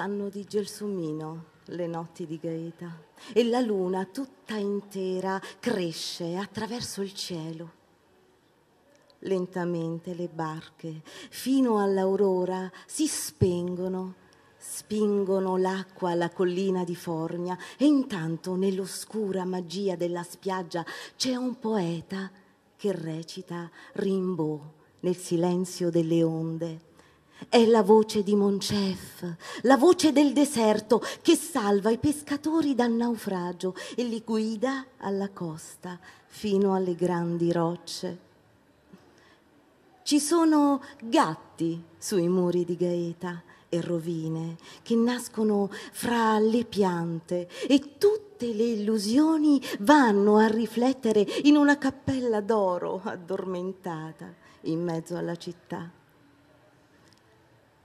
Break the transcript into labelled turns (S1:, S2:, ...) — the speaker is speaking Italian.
S1: sanno di gelsomino le notti di Gaeta e la luna tutta intera cresce attraverso il cielo. Lentamente le barche fino all'aurora si spengono, spingono l'acqua alla collina di Formia e intanto nell'oscura magia della spiaggia c'è un poeta che recita Rimbaud nel silenzio delle onde è la voce di Moncef, la voce del deserto che salva i pescatori dal naufragio e li guida alla costa fino alle grandi rocce. Ci sono gatti sui muri di Gaeta e rovine che nascono fra le piante e tutte le illusioni vanno a riflettere in una cappella d'oro addormentata in mezzo alla città.